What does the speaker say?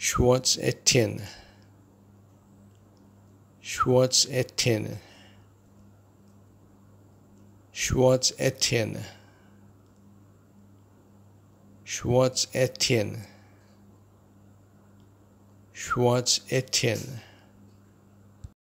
Schwartz et Schwartz Etin. Schwartz Etin. Schwartz Etin. Schwartz et